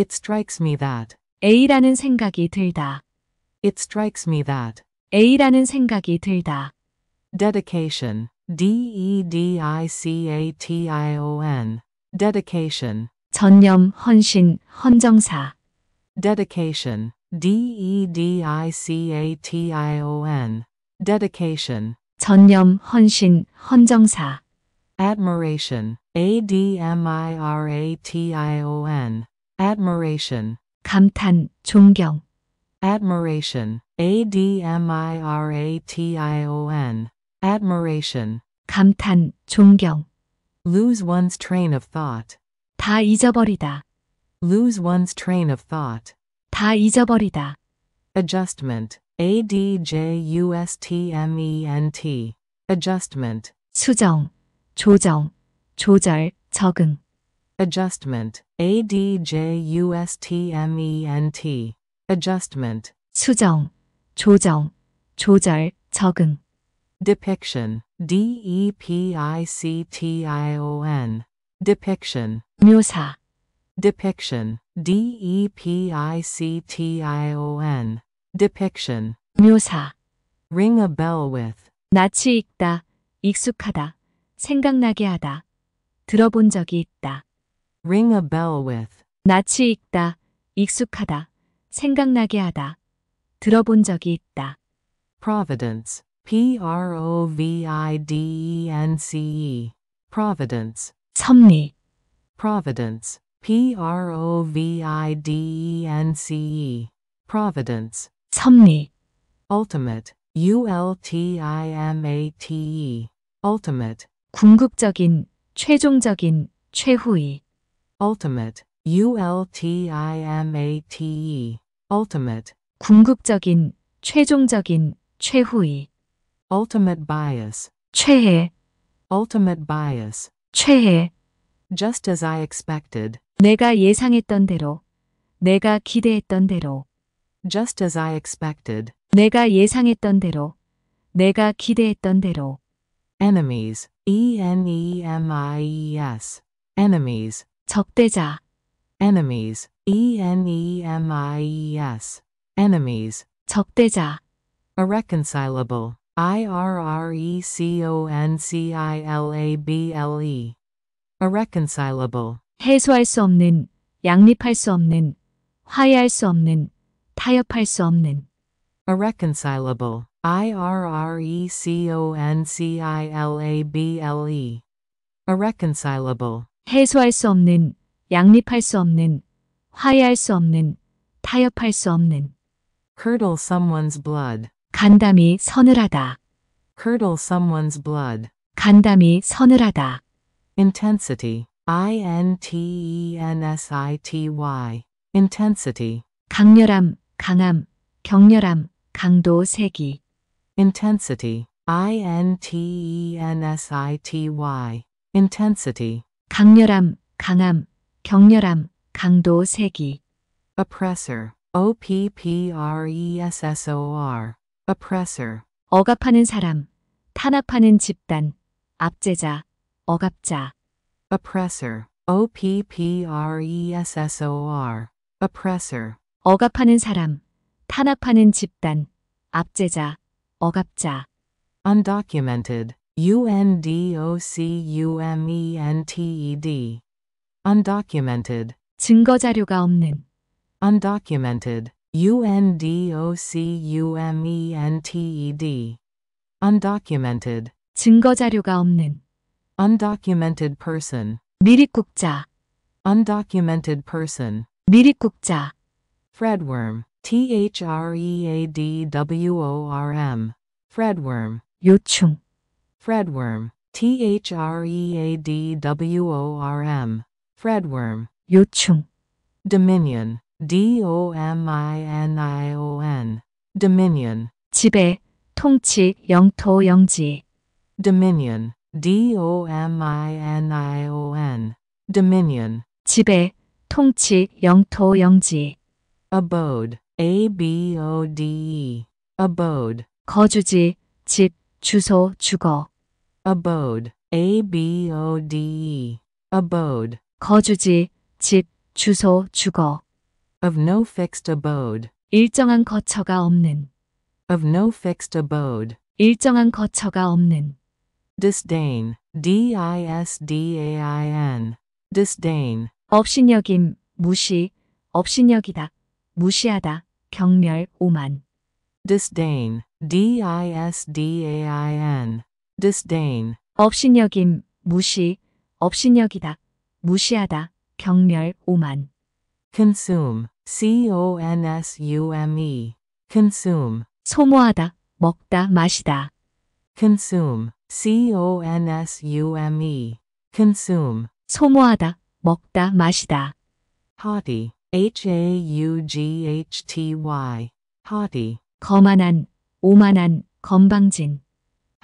It strikes me that A라는 생각이 들다. It strikes me that A라는 생각이 들다. Dedication D-E-D-I-C-A-T-I-O-N Dedication 전념, 헌신, 헌정사 Dedication D-E-D-I-C-A-T-I-O-N Dedication 전념, 헌신, 헌정사 Admiration A-D-M-I-R-A-T-I-O-N admiration, 감탄, 존경. admiration, a d m i r a t i o n, admiration. 감탄, 존경. lose one's train of thought, 다 잊어버리다. lose one's train of thought. 다 잊어버리다. Adjustment. A D J U S T M E N T. Adjustment. 수정, 조정, 조절, 적응. adjustment, a d j u s t m e n t, adjustment, 수정, 조정, 조절, 적응. depiction, d e p i c t i o n, depiction, 묘사. depiction, d e p i c t i o n, depiction, 묘사. ring a bell with, 낯이 익다, 익숙하다, 생각나게 하다, 들어본 적이 있다. ring a bell with, 낯이 익다, 익숙하다, 생각나게 하다, 들어본 적이 있다. providence, P-R-O-V-I-D-E-N-C-E, providence, 섭리, providence, P-R-O-V-I-D-E-N-C-E, providence, 섭리, ultimate, U-L-T-I-M-A-T-E, ultimate, 궁극적인, 최종적인, 최후의. ultimate, ultimate, ultimate. 궁극적인, 최종적인, 최후의. ultimate bias. 최애. ultimate bias. 최애. just as I expected. 내가 예상했던 대로. 내가 기대했던 대로. just as I expected. 내가 예상했던 대로. 내가 기대했던 대로. enemies, e n e m i e s. enemies, 적대자 enemies e n e m i e s enemies 적대자 irreconcilable i r r e c o n c i l a b l e irreconcilable 해소할 수 없는 양립할 수 없는 화해할 수 없는 타협할 수 없는 irreconcilable i r r e c o n c i l a b l e irreconcilable 해소할 수 없는, 양립할 수 없는, 화해할 수 없는, 타협할 수 없는. curdle someone's blood. 간담이 서늘하다. curdle someone's blood. 간담이 서늘하다. intensity. I N T E N S I T Y. intensity. 강렬함, 강함, 격렬함, 강도 세기. intensity. I N T E N S I T Y. intensity. 강렬함, 강함, 격렬함, 강도 세기. oppressor, oppressor, oppressor. 억압하는 사람, 탄압하는 집단, 압제자, 억압자. oppressor, oppressor, oppressor. 억압하는 사람, 탄압하는 집단, 압제자, 억압자. undocumented, undocumented, undocumented, 증거 자료가 없는, undocumented, undocumented, undocumented, 증거 자료가 없는, undocumented person, 미리국자. undocumented person, 미리국자. Fredworm, T H R E A D W O R M, Fredworm, 요충, Fredworm, T-H-R-E-A-D-W-O-R-M, Fredworm, 요충, Dominion, D-O-M-I-N-I-O-N, Dominion, 지배, 통치, 영토, 영지, Dominion, D-O-M-I-N-I-O-N, Dominion, 지배, 통치, 영토, 영지, abode, A-B-O-D-E, abode, 거주지, 집, 주소, 주거. abode, a b o d e, abode. 거주지, 집, 주소, 주거. of no fixed abode, 일정한 거처가 없는. of no fixed abode. 일정한 거처가 없는. disdain, d i s d a i n, disdain. 업신여김, 무시, 업신여기다, 무시하다, 경멸, 오만. disdain, disdain, disdain. 업신여김, 무시, 업신여기다, 무시하다, 경멸, 오만. consume, c-o-n-s-u-m-e, consume. 소모하다, 먹다, 마시다. consume, c-o-n-s-u-m-e, consume. 소모하다, 먹다, 마시다. haughty, h-a-u-g-h-t-y, haughty. 거만한, 오만한, 건방진.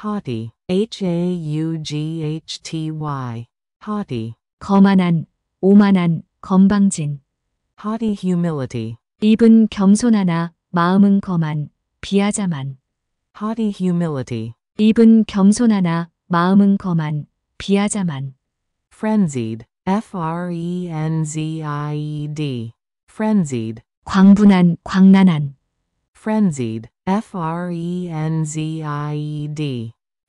haughty, h-a-u-g-h-t-y, haughty. 거만한, 오만한, 건방진. haughty humility, 입은 겸손하나 마음은 거만, 비하자만. haughty humility, 입은 겸손하나 마음은 거만, 비하자만. frenzied, f-r-e-n-z-i-e-d, frenzied, 광분한, 광란한. frenzied,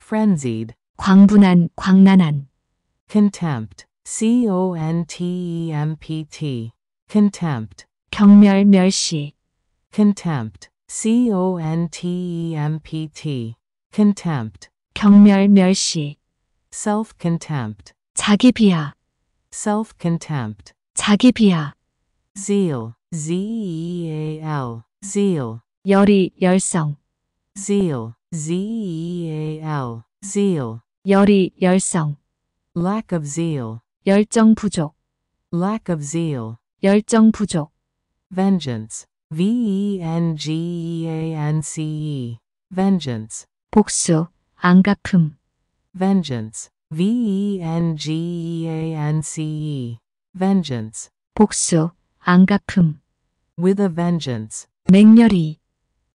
frenzied, frenzied. 광분한, 광란한. contempt, contempt, contempt. 경멸, 멸시. contempt, contempt, contempt. 경멸, 멸시. self-contempt, 자기 비하. self-contempt, 자기 비하. zeal, z-e-a-l, zeal. 열이 열성 zeal z e a l zeal 열이 열성 lack of zeal 열정 부족 lack of zeal 열정 부족 vengeance v e n g e a n c e vengeance 복수 안 갚음 vengeance v e n 안갚음. vengeance 복수 복수 안갚음. with a vengeance 맹렬히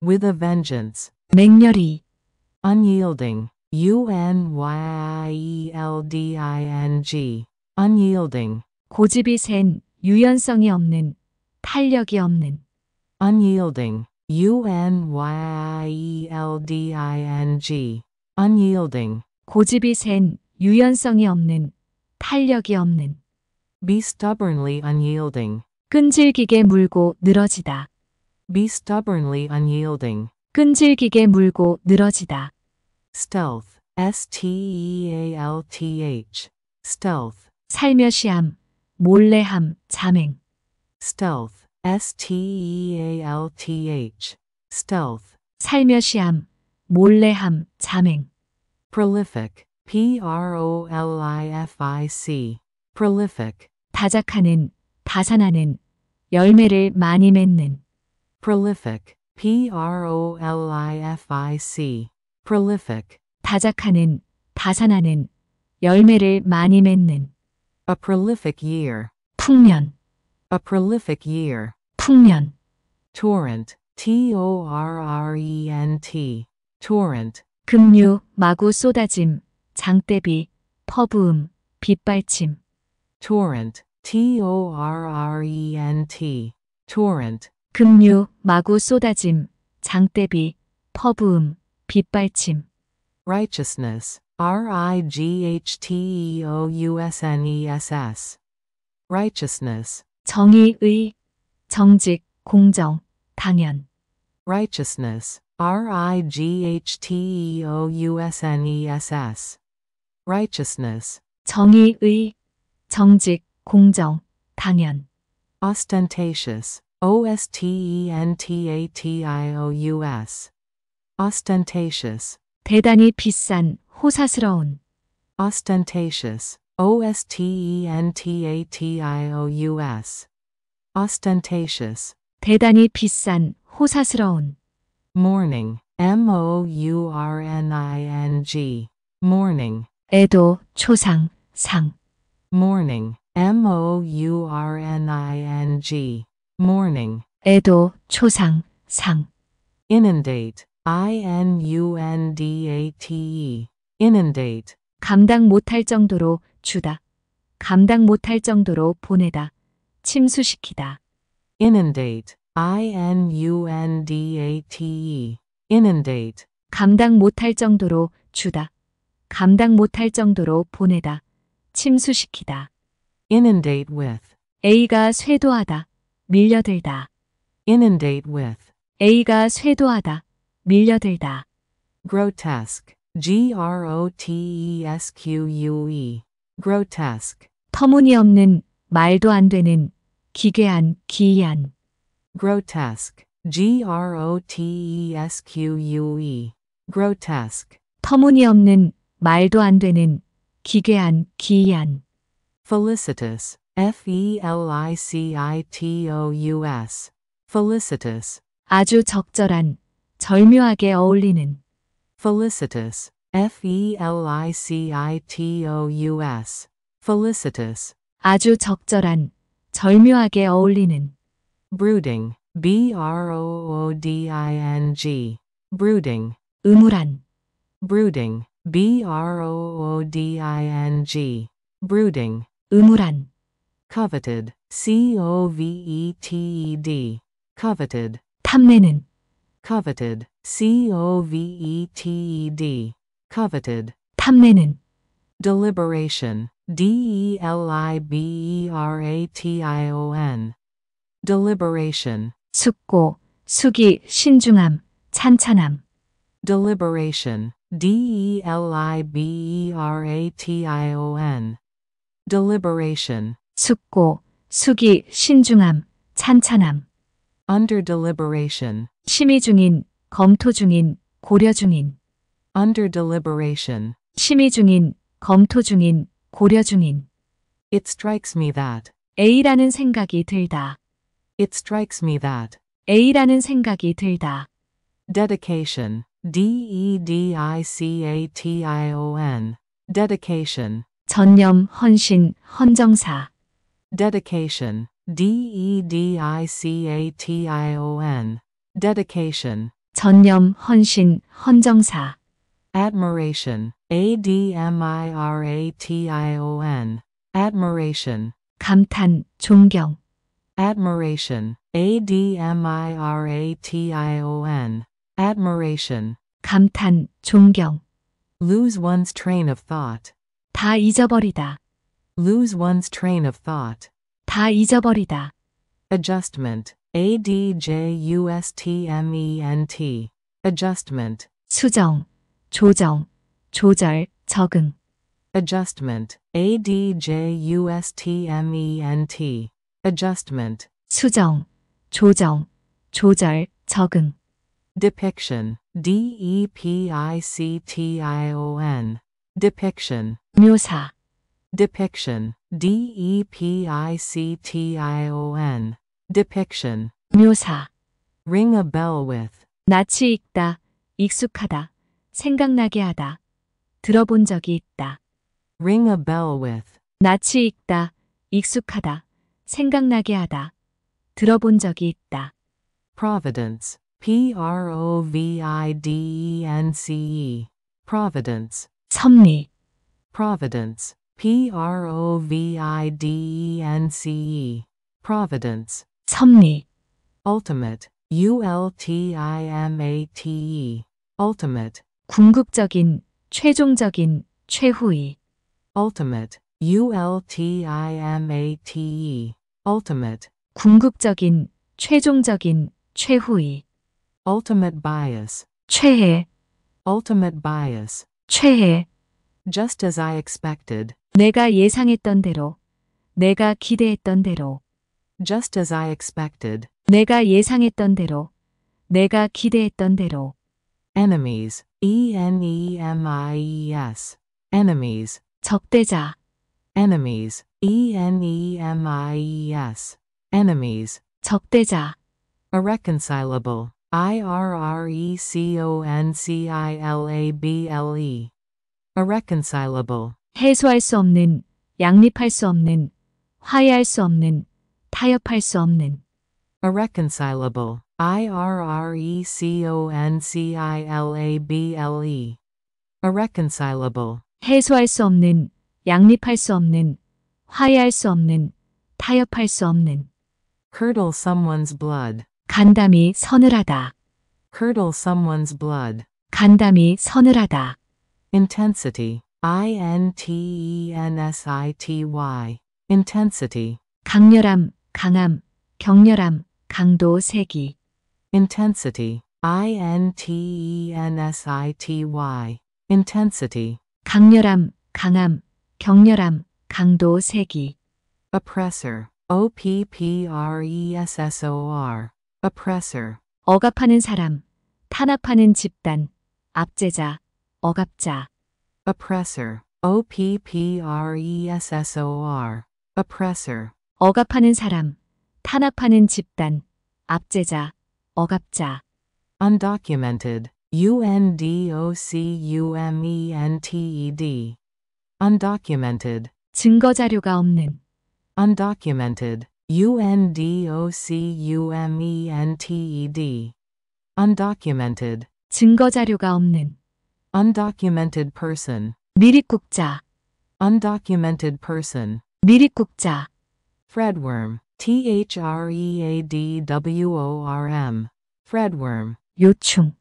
with a vengeance. 맹렬히 unyielding U N Y I E L D I N G unyielding 고집이 센 유연성이 없는 탄력이 없는 unyielding U N Y I E L D I N G unyielding 고집이 센 유연성이 없는 탄력이 없는 be stubbornly unyielding 끈질기게 물고 늘어지다 Be stubbornly unyielding. 끈질기게 물고 늘어지다. Stealth. S-T-E-A-L-T-H. Stealth. 살며시함, 몰래함, 자맹. Stealth. S-T-E-A-L-T-H. Stealth. 살며시함, 몰래함, 자맹. Prolific. P-R-O-L-I-F-I-C. Prolific. 다작하는, 다산하는, 열매를 많이 맺는. prolific, P-R-O-L-I-F-I-C, prolific. 다작하는, 다산하는, 열매를 많이 맺는. A prolific year. 풍년. A prolific year. 풍년. Torrent, T-O-R-R-E-N-T, torrent. 급류, 마구 쏟아짐, 장대비, 퍼부음, 빗발침. Torrent, T-O-R-R-E-N-T, torrent. 급류, 마구 쏟아짐, 장대비, 퍼부음, 빗발침. righteousness, R-I-G-H-T-E-O-U-S-N-E-S-S. righteousness, 정의, 의, 정직, 공정, 당연. righteousness, R-I-G-H-T-E-O-U-S-N-E-S-S. righteousness, 정의, 의, 정직, 공정, 당연. ostentatious, ostentatious, ostentatious. 대단히 비싼, 호사스러운. ostentatious, ostentatious, ostentatious. 대단히 비싼, 호사스러운. morning, m-o-u-r-n-i-n-g, morning. 애도, 초상, 상. morning, m-o-u-r-n-i-n-g, morning. 애도, 초상, 상. inundate, i-n-u-n-d-a-t-e, inundate. 감당 못할 정도로 주다. 감당 못할 정도로 보내다. 침수시키다. inundate, i-n-u-n-d-a-t-e, inundate. 감당 못할 정도로 주다. 감당 못할 정도로 보내다. 침수시키다. inundate with. A가 쇄도하다. 밀려들다. inundate with A가 쇄도하다. 밀려들다. grotesque G R O T E S Q U E grotesque 터무니없는 말도 안 되는 기괴한 기이한 grotesque G R O T E S Q U E grotesque 터무니없는 말도 안 되는 기괴한 기이한 felicitous felicitous, felicitous. 아주 적절한, 절묘하게 어울리는 felicitous, felicitous, felicitous. 아주 적절한, 절묘하게 어울리는 brooding, b-r-o-o-d-i-n-g, brooding. 음울한 brooding, b-r-o-o-d-i-n-g, brooding. 음울한 coveted, C-O-V-E-T-E-D, coveted. 탐내는 coveted, C-O-V-E-T-E-D, coveted. 탐내는 deliberation, D-E-L-I-B-E-R-A-T-I-O-N, deliberation. 숙고, 숙이, 신중함, 찬찬함. deliberation, D-E-L-I-B-E-R-A-T-I-O-N, deliberation. 숙고, 숙이, 신중함, 찬찬함. under deliberation, 심의 중인, 검토 중인, 고려 중인. under deliberation. 심의 중인, 검토 중인, 고려 중인. It strikes me that. A라는 생각이 들다. It strikes me that. A라는 생각이 들다. dedication. D-E-D-I-C-A-T-I-O-N. dedication. 전념, 헌신, 헌정사. Dedication. D-E-D-I-C-A-T-I-O-N. Dedication. 전념, 헌신, 헌정사. Admiration. A-D-M-I-R-A-T-I-O-N. Admiration. 감탄, 존경. Admiration. A-D-M-I-R-A-T-I-O-N. Admiration. 감탄, 존경. Lose one's train of thought. 다 잊어버리다 lose one's train of thought. 다 잊어버리다. adjustment, adjustment, adjustment. 수정, 조정, 조절, 적응. adjustment, adjustment, adjustment. 수정, 조정, 조절, 적응. depiction, d e p i c t i o n, depiction. 묘사. depiction, d-e-p-i-c-t-i-o-n, depiction. 묘사. ring a bell with. 낯이 익다, 익숙하다, 생각나게 하다. 들어본 적이 있다. ring a bell with. 낯이 익다, 익숙하다, 생각나게 하다. 들어본 적이 있다. providence, p-r-o-v-i-d-e-n-c-e, providence. 섭리. providence. P-R-O-V-I-D-E-N-C-E. Providence. 섭리. Ultimate. U-L-T-I-M-A-T-E. Ultimate. 궁극적인, 최종적인, 최후의. Ultimate. U-L-T-I-M-A-T-E. Ultimate. 궁극적인, 최종적인, 최후의. Ultimate bias. 최애. Ultimate bias. 최애. Just as I expected. 내가 예상했던 대로, 내가 기대했던 대로, just as I expected. 내가 예상했던 대로, 내가 기대했던 대로, enemies, E N E M I E S, enemies, 적대자, enemies, E N E M I E S, enemies, 적대자, irreconcilable, I R R E C O N C I L A B L E, irreconcilable. 해소할 수 없는, 양립할 수 없는, 화해할 수 없는, 타협할 수 없는. irreconcilable, irreconcilable, irreconcilable. 해소할 수 없는, 양립할 수 없는, 화해할 수 없는, 타협할 수 없는. curdle someone's blood. 간담이 서늘하다. curdle someone's blood. 간담이 서늘하다. intensity, intensity, intensity. 강렬함, 강함, 격렬함, 강도, 세기. intensity, intensity, intensity. 강렬함, 강함, 격렬함, 강도, 세기. oppressor, oppressor, oppressor. 억압하는 사람, 탄압하는 집단, 압제자, 억압자. oppressor, oppressor, oppressor. 억압하는 사람, 탄압하는 집단, 압제자, 억압자. undocumented, undocumented, undocumented. 증거자료가 없는 undocumented, undocumented, undocumented. 증거자료가 없는 undocumented person 미리국자. undocumented person 미리국자. threadworm T H R E A D W O R M threadworm 요충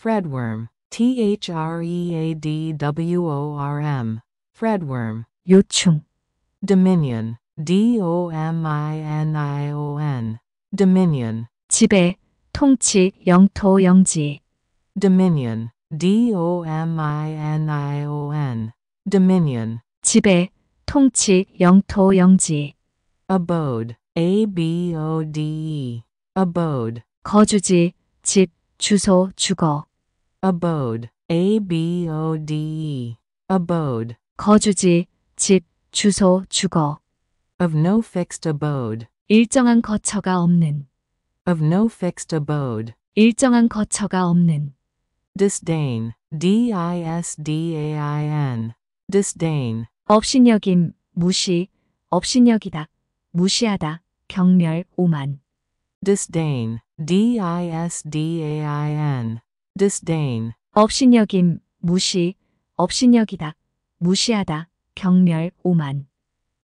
threadworm T H R E A D W O R M threadworm 요충 dominion D O M I N I O N dominion 지배 통치 영토 영지 dominion dominion, dominion. 지배, 통치, 영토, 영지. abode, abode, abode. 거주지, 집, 주소, 주거. abode, abode, abode. 거주지, 집, 주소, 주거. of no fixed abode. 일정한 거처가 없는. of no fixed abode. 일정한 거처가 없는. disdain, d-i-s-d-a-i-n, disdain. 업신여김, 무시, 업신여기다, 무시하다, 경멸, 오만. disdain, d-i-s-d-a-i-n, disdain. 업신여김, 무시, 업신여기다, 무시하다, 경멸, 오만.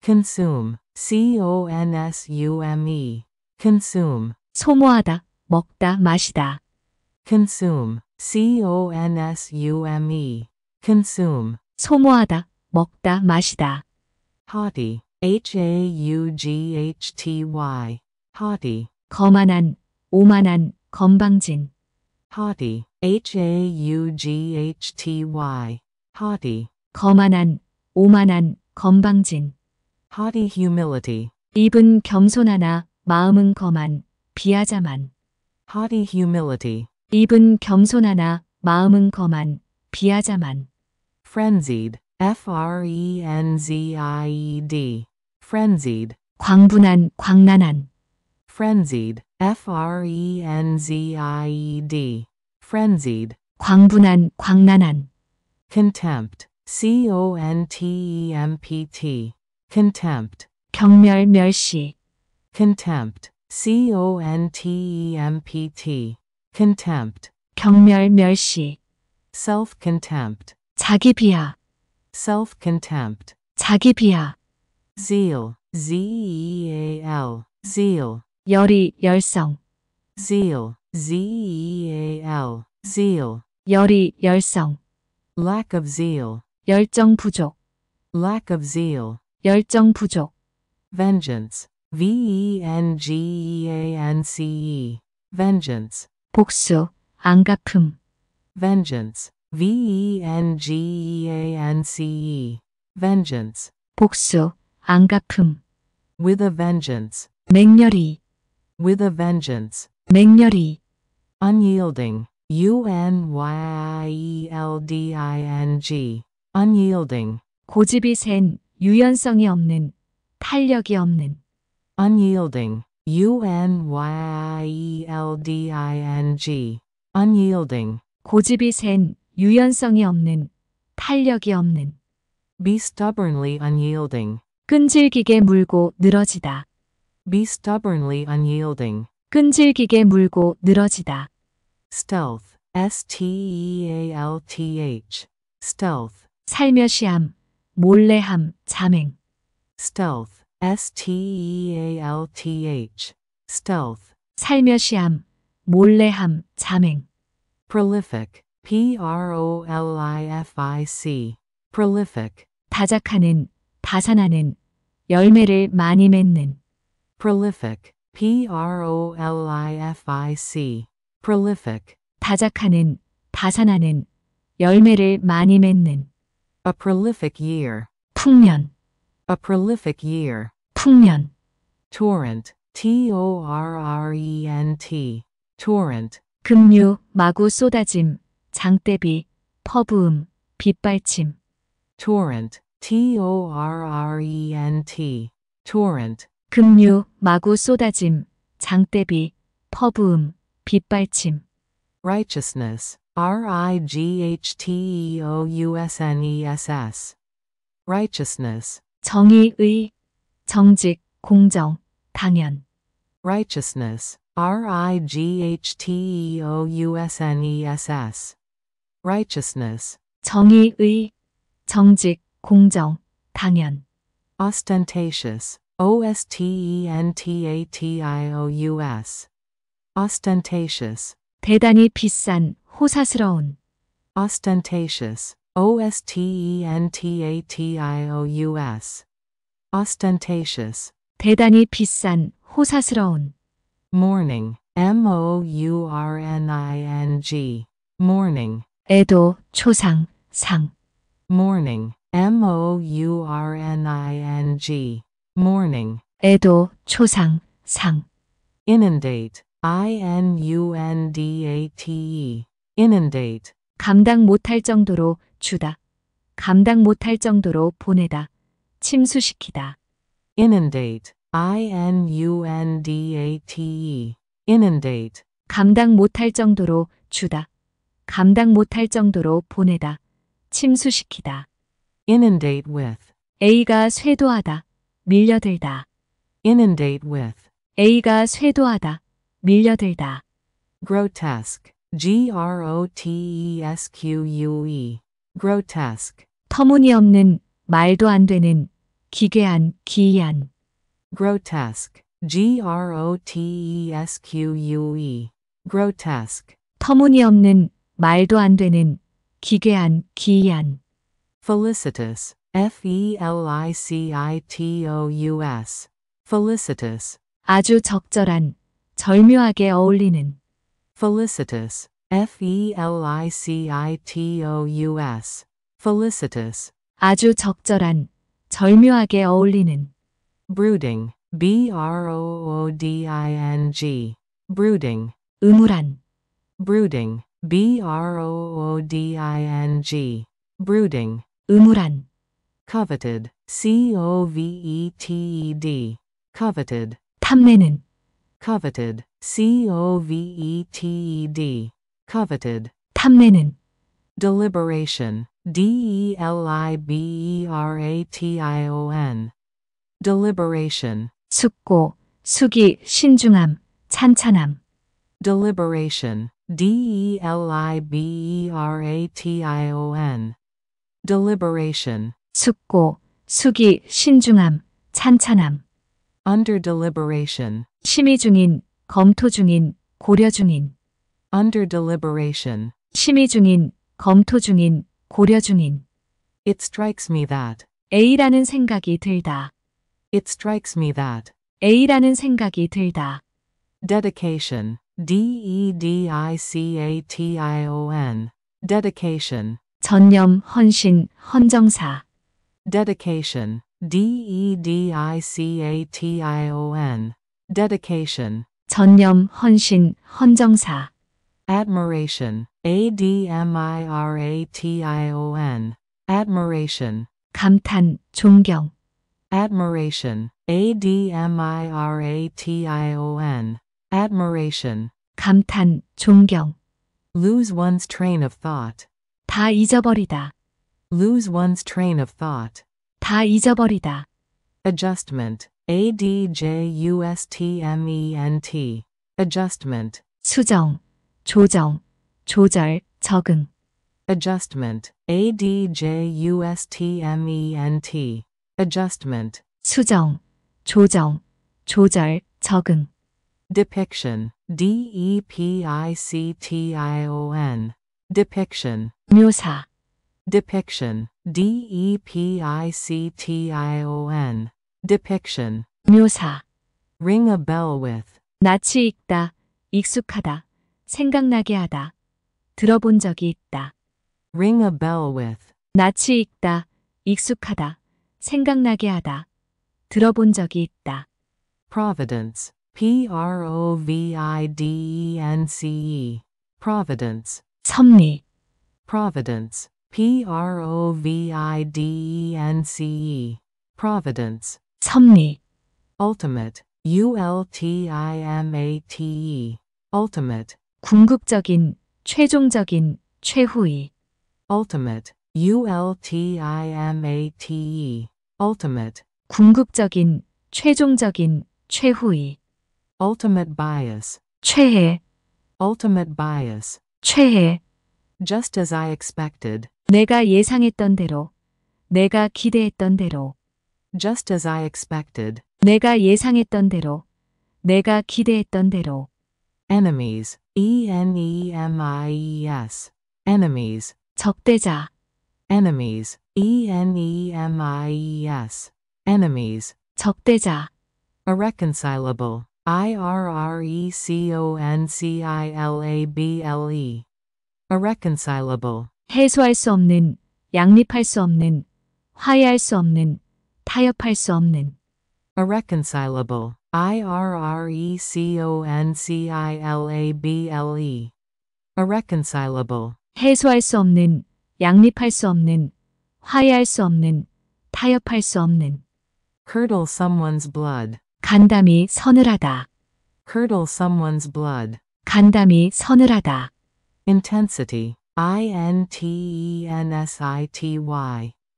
consume, c-o-n-s-u-m-e, consume. 소모하다, 먹다, 마시다. consume. consume, consume. 소모하다, 먹다, 마시다. haughty, h-a-u-g-h-t-y, haughty. 거만한, 오만한, 건방진. haughty, h-a-u-g-h-t-y, haughty. 거만한, 오만한, 건방진. haughty humility. 입은 겸손하나 마음은 거만, 비하자만. haughty humility. 입은 겸손하나 마음은 거만 비하자만 frenzied F R E N Z I E D frenzied 광분한 광란한 frenzied F R E N Z I E D frenzied 광분한 광란한 contempt C O N T E M P T contempt 경멸 멸시 contempt C O N T E M P T contempt, 경멸, 멸시, self-contempt, 자기 비하, self-contempt, 자기 비하, zeal, z-e-a-l, zeal, 열이, 열성, zeal, z-e-a-l, zeal, 열이, 열성, lack of zeal, 열정 부족, lack of zeal, 열정 부족, vengeance, v-e-n-g-e-a-n-c-e, vengeance, 복수, 안 갚음. vengeance, v-e-n-g-e-a-n-c-e, vengeance. 복수, 안 갚음. with a vengeance, 맹렬히, with a vengeance. 맹렬히. unyielding, u-n-y-i-e-l-d-i-n-g, unyielding. 고집이 센, 유연성이 없는, 탄력이 없는. unyielding. unyielding, unyielding. 고집이 센, 유연성이 없는, 탄력이 없는. be stubbornly unyielding. 끈질기게 물고 늘어지다. be stubbornly unyielding. 끈질기게 물고 늘어지다. stealth, s-t-e-a-l-t-h, stealth. 살며시함, 몰래함, 자맹. stealth, S-T-E-A-L-T-H. Stealth. 살며시함, 몰래함, 자맹. Prolific. P-R-O-L-I-F-I-C. Prolific. 다작하는, 다산하는, 열매를 많이 맺는. Prolific. P-R-O-L-I-F-I-C. Prolific. 다작하는, 다산하는, 열매를 많이 맺는. A prolific year. 풍년. A prolific year. 풍년. Torrent. T-O-R-R-E-N-T. Torrent. 급류, 마구 쏟아짐, 장대비, 퍼부음, 빗발침. Torrent. T-O-R-R-E-N-T. Torrent. 급류, 마구 쏟아짐, 장대비, 퍼부음, 빗발침. Righteousness. R-I-G-H-T-E-O-U-S-N-E-S-S. Righteousness. 정의의, 정직, 공정, 당연. righteousness, R-I-G-H-T-E-O-U-S-N-E-S-S. righteousness, 정의의, 정직, 공정, 당연. ostentatious, O-S-T-E-N-T-A-T-I-O-U-S. ostentatious, 대단히 비싼, 호사스러운. ostentatious, ostentatious, ostentatious. 대단히 비싼, 호사스러운. morning, m-o-u-r-n-i-n-g, morning. 애도, 초상, 상. morning, m-o-u-r-n-i-n-g, morning. 애도, 초상, 상. inundate, i-n-u-n-d-a-t-e, inundate. 감당 못할 정도로 주다. 감당 못할 정도로 보내다. 침수시키다. inundate, i-n-u-n-d-a-t-e, inundate. 감당 못할 정도로 주다. 감당 못할 정도로 보내다. 침수시키다. inundate with, A가 쇄도하다. 밀려들다. inundate with. A가 쇄도하다. 밀려들다. grotesque, grotesque, grotesque. 터무니없는, 말도 안 되는, 기괴한, 기이한. grotesque, grotesque, grotesque. 터무니없는, 말도 안 되는, 기괴한, 기이한. felicitous, f-e-l-i-c-i-t-o-u-s, felicitous. 아주 적절한, 절묘하게 어울리는. Felicitous. F-E-L-I-C-I-T-O-U-S. Felicitous. 아주 적절한, 절묘하게 어울리는. Brooding. B-R-O-O-D-I-N-G. Brooding. 음울한. Brooding. B-R-O-O-D-I-N-G. Brooding. 음울한. Coveted. C-O-V-E-T-E-D. Coveted. 탐내는. coveted, C-O-V-E-T-E-D, coveted. 탐내는 deliberation, D-E-L-I-B-E-R-A-T-I-O-N, deliberation. 숙고, 숙이, 신중함, 찬찬함. deliberation, D-E-L-I-B-E-R-A-T-I-O-N, deliberation. 숙고, 숙이, 신중함, 찬찬함 under deliberation 심의 중인, 검토 중인, 고려 중인, under deliberation 심의 중인, 검토 중인, 고려 중인, it strikes me that A라는 생각이 들다, it strikes me that A라는 생각이 들다, dedication D E D I C A T I O N dedication 전념, 헌신, 헌정사, dedication DEDICATION. Dedication. 전념, 헌신, 헌정사. Admiration. ADMIRATION. Admiration. 감탄, 존경. Admiration. ADMIRATION. Admiration. 감탄, 존경. Lose one's train of thought. 다 잊어버리다. Lose one's train of thought. 다 잊어버리다. adjustment, adjustment, adjustment, 수정, 조정, 조절, 적응. adjustment, adjustment, adjustment, 수정, 조정, 조절, 적응. depiction, d e p i c t i o n, depiction, 묘사. depiction, d-e-p-i-c-t-i-o-n, depiction. 묘사. ring a bell with. 낯이 익다, 익숙하다, 생각나게 하다. 들어본 적이 있다. ring a bell with. 낯이 익다, 익숙하다, 생각나게 하다. 들어본 적이 있다. providence, p-r-o-v-i-d-e-n-c-e, providence. 섭리. providence. P-R-O-V-I-D-E-N-C-E. Providence. 섭리. Ultimate. U-L-T-I-M-A-T-E. Ultimate. 궁극적인, 최종적인, 최후의. Ultimate. U-L-T-I-M-A-T-E. Ultimate. 궁극적인, 최종적인, 최후의. Ultimate bias. 최애. Ultimate bias. 최애. Just as I expected. 내가 예상했던 대로, 내가 기대했던 대로, just as I expected. 내가 예상했던 대로, 내가 기대했던 대로, Enemies, E N E M I E S. Enemies, 적대자, enemies, E N E M I E S. Enemies, 적대자, irreconcilable, I R R E C O N C I L A B L E. Irreconcilable. 해소할 수 없는, 양립할 수 없는, 화해할 수 없는, 타협할 수 없는. irreconcilable, irreconcilable, irreconcilable. 해소할 수 없는, 양립할 수 없는, 화해할 수 없는, 타협할 수 없는. curdle someone's blood. 간담이 서늘하다. curdle someone's blood. 간담이 서늘하다. intensity, intensity,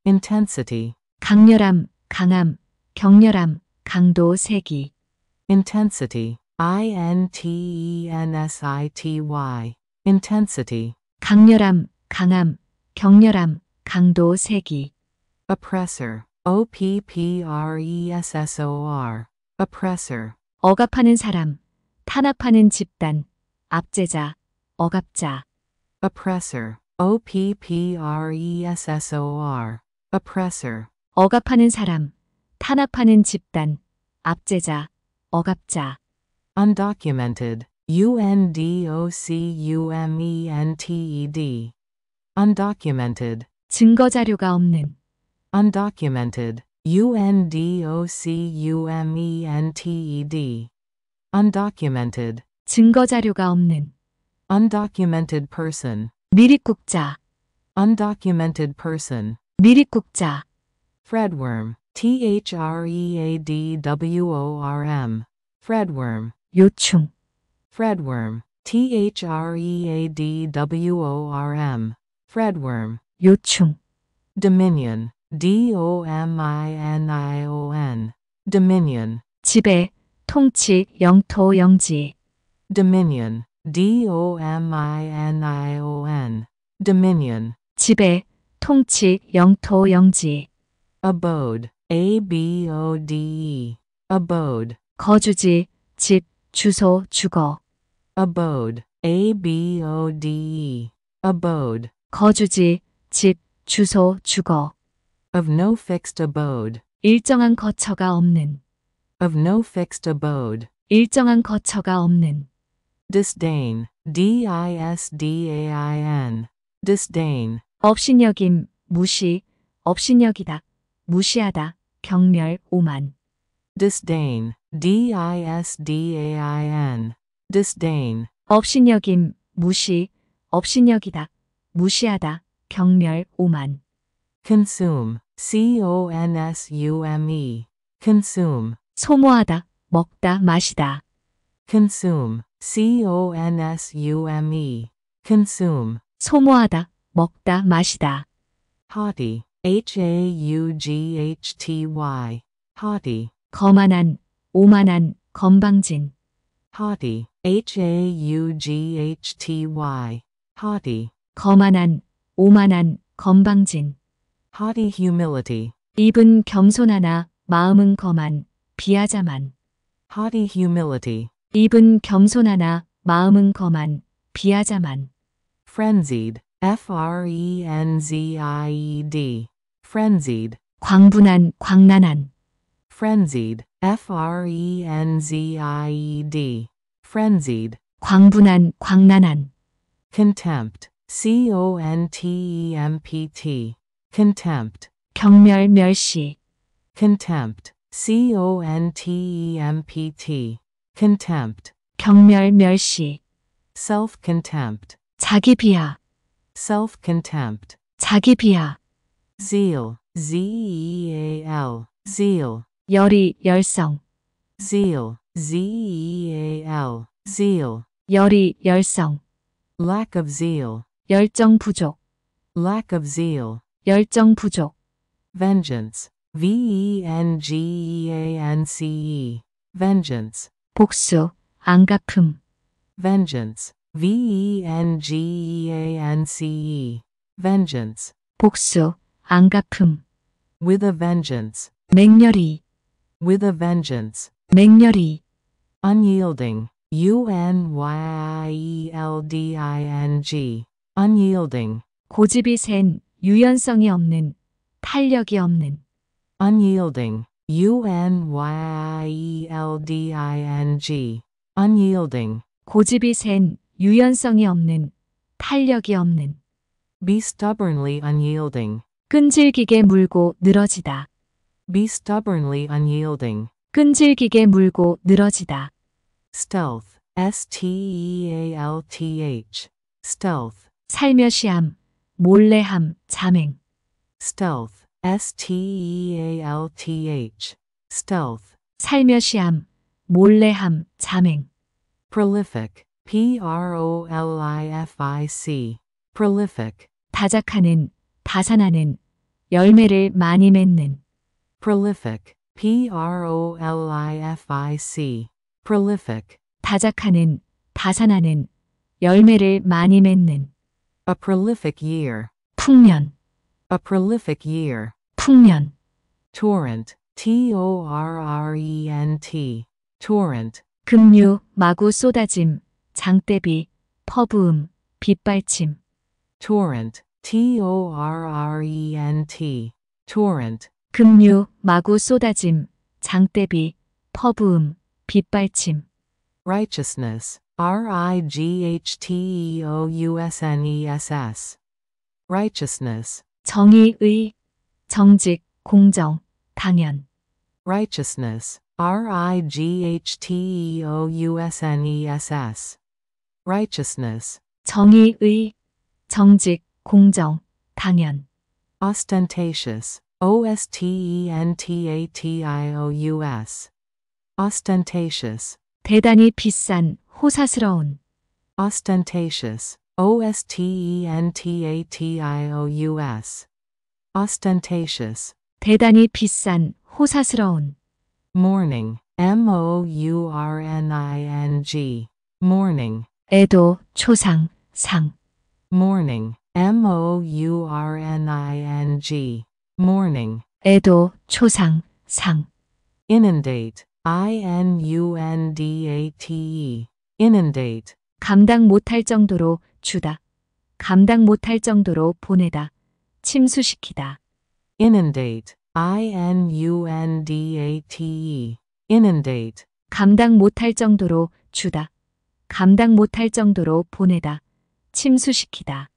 intensity. 강렬함, 강함, 격렬함, 강도, 세기. intensity, intensity, intensity. 강렬함, 강함, 격렬함, 강도, 세기. oppressor, oppressor, oppressor. 억압하는 사람, 탄압하는 집단, 압제자, 억압자. oppressor, oppressor, oppressor. 억압하는 사람, 탄압하는 집단, 압제자, 억압자. undocumented, undocumented, undocumented. 증거자료가 없는 undocumented, undocumented, undocumented. 증거자료가 자료가 없는 undocumented person 미리국자. undocumented person 미리국자. threadworm T H R E A D W O R M threadworm 요충 threadworm T H R E A D W O R M threadworm 요충 dominion D O M I N I O N dominion 지배 통치 영토 영지 dominion dominion, dominion. 지배, 통치, 영토, 영지. abode, abode, abode. 거주지, 집, 주소, 주거. abode, abode, abode. 거주지, 집, 주소, 주거. of no fixed abode. 일정한 거처가 없는. of no fixed abode. 일정한 거처가 없는. disdain, d-i-s-d-a-i-n, disdain. 업신여김, 무시, 업신여기다, 무시하다, 경멸, 오만. disdain, d-i-s-d-a-i-n, disdain. 업신여김, 무시, 업신여기다, 무시하다, 경멸, 오만. consume, c-o-n-s-u-m-e, consume. 소모하다, 먹다, 마시다. consume. consume, consume. 소모하다, 먹다, 마시다. haughty, h-a-u-g-h-t-y, haughty. 거만한, 오만한, 건방진. haughty, h-a-u-g-h-t-y, haughty. 거만한, 오만한, 건방진. haughty humility. 입은 겸손하나 마음은 거만, 비하자만. haughty humility. 입은 겸손하나 마음은 거만 비하자만 frenzied F R E N Z I E D frenzied 광분한 광란한 frenzied F R E N Z I E D frenzied 광분한 광란한 contempt C O N T E M P T contempt 경멸 멸시 contempt C O N T E M P T contempt, 경멸, 멸시, self-contempt, 자기 비하, self-contempt, 자기 비하, zeal, z-e-a-l, zeal, 열이, 열성, zeal, z-e-a-l, zeal, 열이, 열성, lack of zeal, 열정 부족, lack of zeal, 열정 부족, vengeance, v-e-n-g-e-a-n-c-e, vengeance, 복수, 안 갚음. vengeance, v-e-n-g-e-a-n-c-e, vengeance. 복수, 안 갚음. with a vengeance, 맹렬히, with a vengeance. 맹렬히. unyielding, u-n-y-i-e-l-d-i-n-g, unyielding. 고집이 센, 유연성이 없는, 탄력이 없는. unyielding. unyielding, unyielding. 고집이 센, 유연성이 없는, 탄력이 없는. be stubbornly unyielding. 끈질기게 물고 늘어지다. be stubbornly unyielding. 끈질기게 물고 늘어지다. stealth, s-t-e-a-l-t-h, stealth. 살며시함, 몰래함, 자맹. stealth, S-T-E-A-L-T-H. Stealth. 살며시함, 몰래함, 자맹. Prolific. P-R-O-L-I-F-I-C. Prolific. 다작하는, 다산하는, 열매를 많이 맺는. Prolific. P-R-O-L-I-F-I-C. Prolific. 다작하는, 다산하는, 열매를 많이 맺는. A prolific year. 풍년. A prolific year. 풍년. Torrent. T-O-R-R-E-N-T. Torrent. 급류, 마구 쏟아짐, 장대비, 퍼부음, 빗발침. Torrent. T-O-R-R-E-N-T. Torrent. 급류, 마구 쏟아짐, 장대비, 퍼부음, 빗발침. Righteousness. R-I-G-H-T-E-O-U-S-N-E-S-S. Righteousness. 정의의, 정직, 공정, 당연. righteousness, R-I-G-H-T-E-O-U-S-N-E-S-S. righteousness. 정의의, 정직, 공정, 당연. ostentatious, O-S-T-E-N-T-A-T-I-O-U-S. ostentatious. 대단히 비싼, 호사스러운. ostentatious. ostentatious. ostentatious. 대단히 비싼, 호사스러운. morning. m-o-u-r-n-i-n-g. morning. 애도, 초상, 상. morning. m-o-u-r-n-i-n-g. morning. 애도, 초상, 상. inundate. i-n-u-n-d-a-t-e. inundate. 감당 못할 정도로 주다. 감당 못할 정도로 보내다. 침수시키다. inundate, i-n-u-n-d-a-t-e, inundate. 감당 못할 정도로 주다. 감당 못할 정도로 보내다. 침수시키다.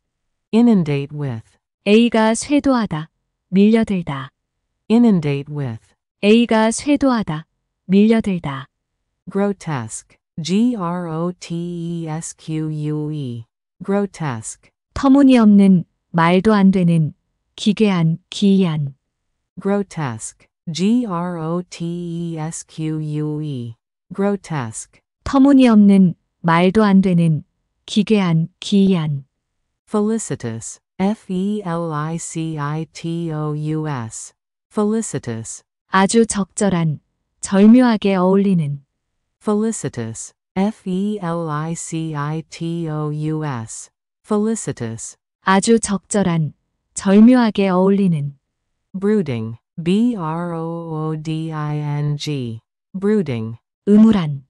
inundate with, A가 쇄도하다. 밀려들다. inundate with. A가 쇄도하다. 밀려들다. grotesque, grotesque, grotesque. 터무니없는, 말도 안 되는, 기괴한, 기이한. grotesque, grotesque, grotesque. 터무니없는, 말도 안 되는, 기괴한, 기이한. felicitous, f-e-l-i-c-i-t-o-u-s, felicitous. 아주 적절한, 절묘하게 어울리는. Felicitous. F-E-L-I-C-I-T-O-U-S. Felicitous. 아주 적절한, 절묘하게 어울리는. Brooding. B-R-O-O-D-I-N-G. Brooding. 음울한.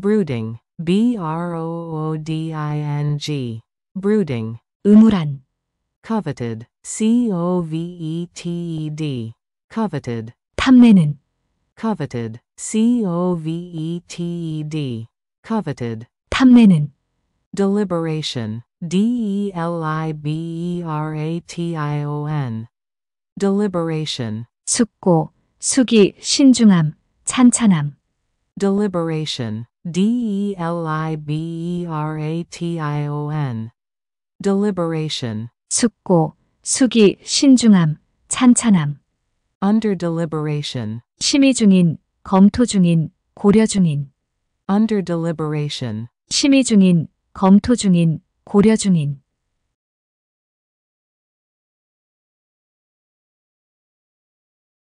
Brooding. B-R-O-O-D-I-N-G. Brooding. 음울한. Coveted. C-O-V-E-T-E-D. Coveted. 탐내는. coveted, C-O-V-E-T-E-D, coveted. 탐내는 deliberation, D-E-L-I-B-E-R-A-T-I-O-N, deliberation. 숙고, 숙이, 신중함, 찬찬함. deliberation, D-E-L-I-B-E-R-A-T-I-O-N, deliberation. 숙고, 숙이, 신중함, 찬찬함. under deliberation 심의 중인, 검토 중인, 고려 중인, under deliberation 심의 중인, 검토 중인, 고려 중인,